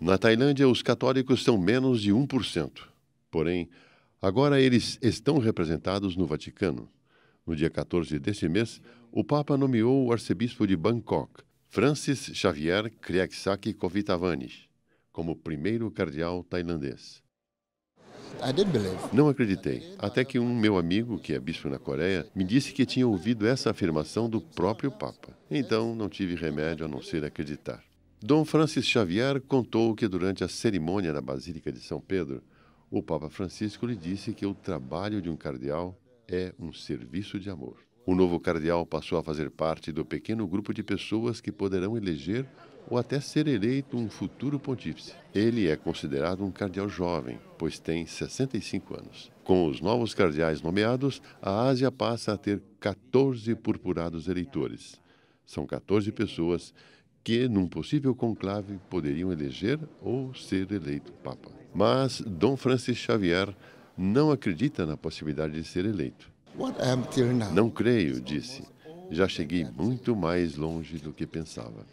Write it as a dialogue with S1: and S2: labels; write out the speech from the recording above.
S1: Na Tailândia, os católicos são menos de 1%. Porém, agora eles estão representados no Vaticano. No dia 14 deste mês, o Papa nomeou o arcebispo de Bangkok, Francis Xavier Kriaksaki Kovitavani, como primeiro cardeal tailandês. Não acreditei, até que um meu amigo, que é bispo na Coreia, me disse que tinha ouvido essa afirmação do próprio Papa. Então não tive remédio a não ser acreditar. Dom Francis Xavier contou que durante a cerimônia na Basílica de São Pedro, o Papa Francisco lhe disse que o trabalho de um cardeal é um serviço de amor. O novo cardeal passou a fazer parte do pequeno grupo de pessoas que poderão eleger ou até ser eleito um futuro pontífice. Ele é considerado um cardeal jovem, pois tem 65 anos. Com os novos cardeais nomeados, a Ásia passa a ter 14 purpurados eleitores. São 14 pessoas que, num possível conclave, poderiam eleger ou ser eleito Papa. Mas Dom Francis Xavier não acredita na possibilidade de ser eleito. Não creio, disse. Já cheguei muito mais longe do que pensava.